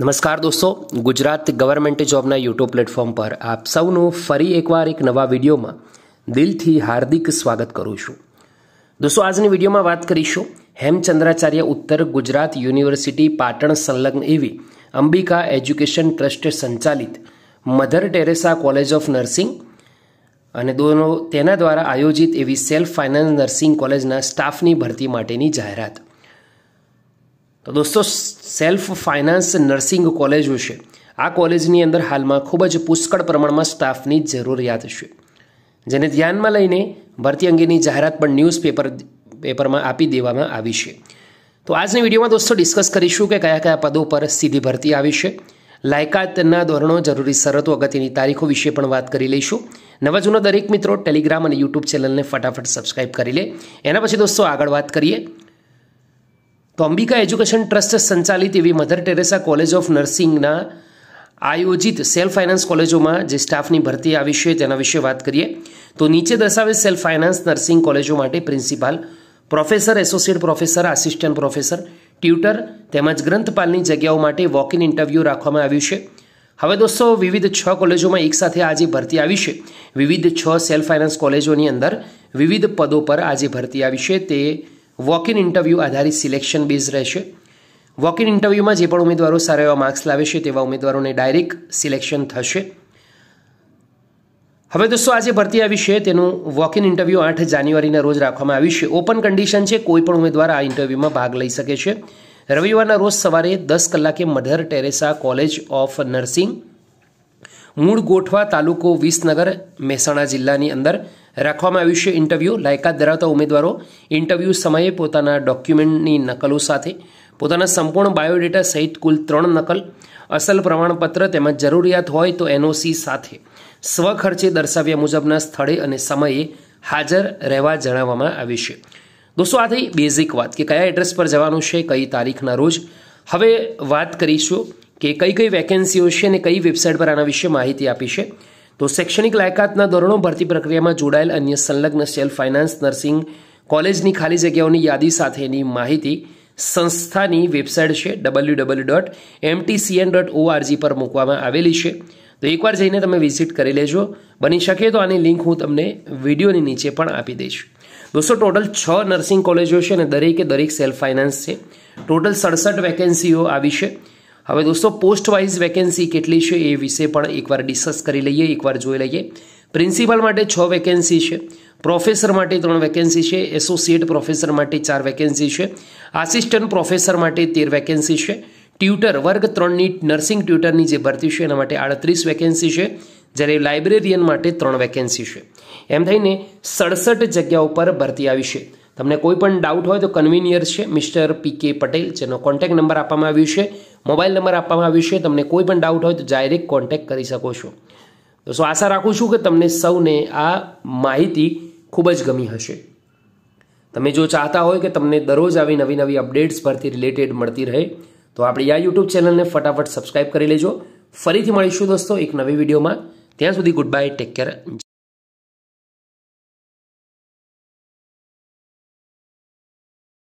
નમસ્કાર દોસ્તો ગુજરાત ગવર્મેન્ટ જોબના યુટ્યુબ પ્લેટફોર્મ પર આપ સૌનું ફરી એકવાર એક નવા વિડીયોમાં દિલથી હાર્દિક સ્વાગત કરું છું દોસ્તો આજની વિડીયોમાં વાત કરીશું હેમચંદ્રાચાર્ય ઉત્તર ગુજરાત યુનિવર્સિટી પાટણ સંલગ્ન એવી અંબિકા એજ્યુકેશન ટ્રસ્ટે સંચાલિત Mother Teresa college of nursing અને દોનો તેના દ્વારા આયોજિત એવી સેલ્ફ ફાઇનાન્સ નર્સિંગ કોલેજના સ્ટાફની ભરતી માટેની જાહેરાત તો દોસ્તો સેલ્ફ ફાઇનાન્સ નર્સિંગ કોલેજ છે આ કોલેજની અંદર હાલમાં ખૂબ જ પુષ્કળ પ્રમાણમાં સ્ટાફની જરૂરિયાત છે જેને ધ્યાનમાં લઈને ભરતી અંગેની જાહેરાત પણ ન્યૂઝપેપર પેપરમાં આપી દેવામાં આવી છે તો આજની વિડીયોમાં દોસ્તો ડિસ્કસ કરીશું કે કયા કયા પદો પર સીધી ભરતી આવી છે લાયકાતના ધોરણો જરૂરી શરતો અગત્યની તારીખો વિશે પણ વાત કરી લઈશું નવા જૂનો દરેક મિત્રો ટેલિગ્રામ અને યુટ્યુબ ચેનલને ફટાફટ સબસ્ક્રાઇબ કરી લે એના પછી દોસ્તો આગળ વાત કરીએ તો અંબિકા એજ્યુકેશન ટ્રસ્ટ સંચાલિત એવી મધર ટેરેસા કોલેજ ઓફ નર્સિંગના આયોજિત સેલ્ફ ફાઇનાન્સ કોલેજોમાં જે સ્ટાફની ભરતી આવી છે તેના વિશે વાત કરીએ તો નીચે દર્શાવેલ સેલ્ફ ફાઇનાન્સ નર્સિંગ કોલેજો માટે principal professor associate professor assistant professor tutor તેમજ ગ્રંથપાલની જગ્યાઓ માટે વોક ઇન ઇન્ટરવ્યૂ રાખવામાં આવ્યું છે હવે દોસ્તો વિવિધ છ કોલેજોમાં એકસાથે આજે ભરતી આવી છે વિવિધ છ સેલ્ફ ફાઇનાન્સ કોલેજોની અંદર વિવિધ પદો પર આજે ભરતી આવી છે તે વોક ઇન ઇન્ટરવ્યૂ આધારિત સિલેક્શન બેઝ રહેશે વોક ઇન ઇન્ટરવ્યૂમાં જે પણ ઉમેદવારો સારા એવા માર્ક્સ લાવે છે તેવા ઉમેદવારોને ડાયરેક્ટ સિલેક્શન થશે હવે દોસ્તો આજે ભરતી આવી છે તેનું વોક ઇન ઇન્ટરવ્યૂ આઠ જાન્યુઆરીના રોજ રાખવામાં આવ્યું છે ઓપન કન્ડિશન છે કોઈ પણ ઉમેદવાર આ ઇન્ટરવ્યૂમાં ભાગ લઈ શકે છે રવિવારના રોજ સવારે દસ કલાકે Mother Teresa college of nursing મૂળ ગોઠવા તાલુકો વિસનગર મહેસાણા જિલ્લાની અંદર રાખવામાં આવ્યું છે ઇન્ટરવ્યૂ લાયકાત ધરાવતા ઉમેદવારો ઇન્ટરવ્યૂ સમયે પોતાના ડોક્યુમેન્ટની નકલો સાથે પોતાના સંપૂર્ણ બાયોડેટા સહિત કુલ ત્રણ નકલ અસલ પ્રમાણપત્ર તેમજ જરૂરિયાત હોય તો એનઓસી સાથે સ્વખર્ચે દર્શાવ્યા મુજબના સ્થળે અને સમયે હાજર રહેવા જણાવવામાં આવ્યું છે દોસ્તો આ થઈ બેઝિક વાત કે કયા એડ્રેસ પર જવાનું છે કઈ તારીખના રોજ હવે વાત કરીશું કે કઈ કઈ વેકેન્સીઓ છે અને કઈ વેબસાઇટ પર આના વિશે માહિતી આપી છે તો શૈક્ષણિક લાયકાતના ધોરણો ભરતી પ્રક્રિયામાં જોડાયેલ અન્ય સંલગ્ન સેલ્ફ ફાઇનાન્સ નર્સિંગ કોલેજની ખાલી જગ્યાઓની યાદી સાથેની માહિતી સંસ્થાની વેબસાઇટ છે W W dot MTCN dot ORG પર મૂકવામાં આવેલી છે તો એકવાર જઈને તમે વિઝિટ કરી લેજો બની શકે તો આની લિંક હું તમને વિડીયોની નીચે પણ આપી દઈશ દોસ્તો ટોટલ છ નર્સિંગ કોલેજો છે અને દરેકે દરેક સેલ્ફ ફાઇનાન્સ છે ટોટલ સડસઠ વેકેન્સીઓ આવી છે હવે દોસ્તો પોસ્ટ વાઇઝ વેકેન્સી કેટલી છે એ વિશે પણ એકવાર ડિસ્કસ કરી લઈએ એકવાર જોઈ લઈએ પ્રિન્સિપાલ માટે છ વેકેન્સી છે પ્રોફેસર માટે ત્રણ વેકેન્સી છે એસોસિએટ પ્રોફેસર માટે ચાર વેકેન્સી છે આસિસ્ટન્ટ પ્રોફેસર માટે તેર વેકેન્સી છે ટ્યુટર વર્ગ ત્રણની નર્સિંગ ટ્યુટરની જે ભરતી છે એના માટે આડત્રીસ વેકેન્સી છે જ્યારે લાઇબ્રેરિયન માટે ત્રણ વેકેન્સી છે એમ થઈને સડસઠ જગ્યા ઉપર ભરતી આવી છે તમને કોઈ પણ ડાઉટ હોય તો કન્વીનિયર છે મિસ્ટર પી કે પટેલ જેનો કોન્ટેક નંબર આપવામાં આવ્યું છે મોબાઈલ નંબર આપવામાં આવ્યું છે તમને કોઈ પણ ડાઉટ હોય તો ડાયરેક કોન્ટેક્ટ કરી શકો છો દોસ્તો આશા રાખું છું કે તમને સૌને આ માહિતી ખૂબ જ ગમી હશે તમે જો ચાહતા હોય કે તમને દરરોજ આવી નવી નવી અપડેટ્સ પરથી રિલેટેડ મળતી રહે તો આપણી આ યુટ્યુબ ચેનલને ફટાફટ સબસ્ક્રાઈબ કરી લેજો ફરીથી મળીશું દોસ્તો એક નવી વિડીયોમાં ત્યાં સુધી ગુડ બાય ટેક કેર